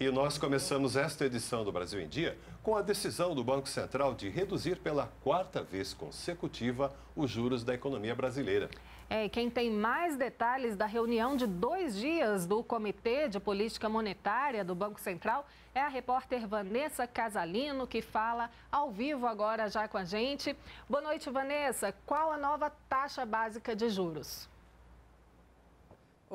E nós começamos esta edição do Brasil em Dia com a decisão do Banco Central de reduzir pela quarta vez consecutiva os juros da economia brasileira. É, quem tem mais detalhes da reunião de dois dias do Comitê de Política Monetária do Banco Central é a repórter Vanessa Casalino, que fala ao vivo agora já com a gente. Boa noite, Vanessa. Qual a nova taxa básica de juros?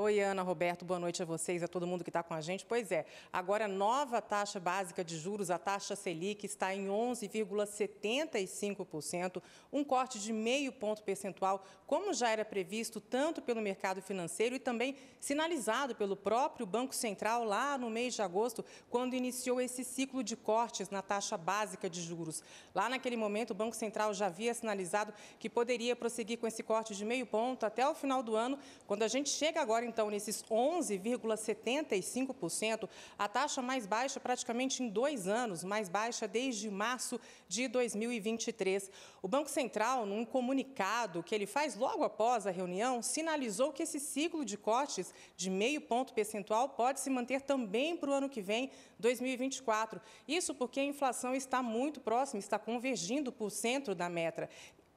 Oi, Ana, Roberto, boa noite a vocês, a todo mundo que está com a gente. Pois é, agora a nova taxa básica de juros, a taxa Selic, está em 11,75%, um corte de meio ponto percentual, como já era previsto tanto pelo mercado financeiro e também sinalizado pelo próprio Banco Central lá no mês de agosto, quando iniciou esse ciclo de cortes na taxa básica de juros. Lá naquele momento, o Banco Central já havia sinalizado que poderia prosseguir com esse corte de meio ponto até o final do ano. Quando a gente chega agora em então nesses 11,75%, a taxa mais baixa praticamente em dois anos, mais baixa desde março de 2023. O Banco Central, num comunicado que ele faz logo após a reunião, sinalizou que esse ciclo de cortes de meio ponto percentual pode se manter também para o ano que vem, 2024. Isso porque a inflação está muito próxima, está convergindo para o centro da meta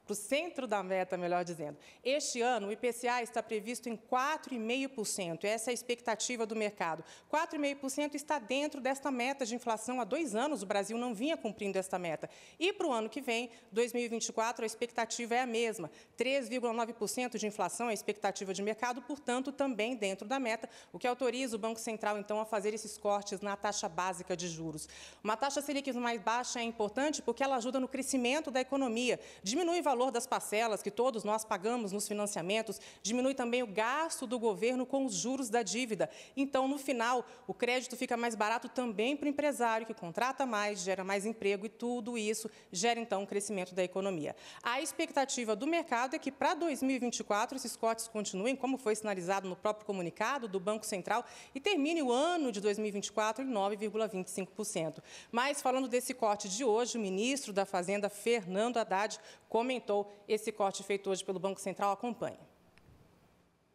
para o centro da meta, melhor dizendo. Este ano, o IPCA está previsto em 4,5%. Essa é a expectativa do mercado. 4,5% está dentro desta meta de inflação. Há dois anos o Brasil não vinha cumprindo esta meta. E para o ano que vem, 2024, a expectativa é a mesma. 3,9% de inflação é a expectativa de mercado, portanto, também dentro da meta, o que autoriza o Banco Central, então, a fazer esses cortes na taxa básica de juros. Uma taxa Selic mais baixa é importante porque ela ajuda no crescimento da economia, diminui o valor valor das parcelas que todos nós pagamos nos financiamentos, diminui também o gasto do governo com os juros da dívida. Então, no final, o crédito fica mais barato também para o empresário, que contrata mais, gera mais emprego e tudo isso gera, então, um crescimento da economia. A expectativa do mercado é que, para 2024, esses cortes continuem, como foi sinalizado no próprio comunicado do Banco Central, e termine o ano de 2024 em 9,25%. Mas, falando desse corte de hoje, o ministro da Fazenda, Fernando Haddad, comentou limitou esse corte feito hoje pelo Banco Central. Acompanhe.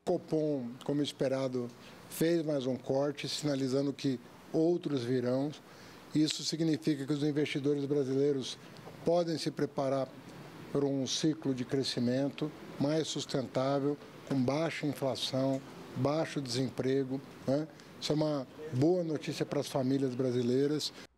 Copom, como esperado, fez mais um corte, sinalizando que outros virão. Isso significa que os investidores brasileiros podem se preparar para um ciclo de crescimento mais sustentável, com baixa inflação, baixo desemprego. Né? Isso é uma boa notícia para as famílias brasileiras.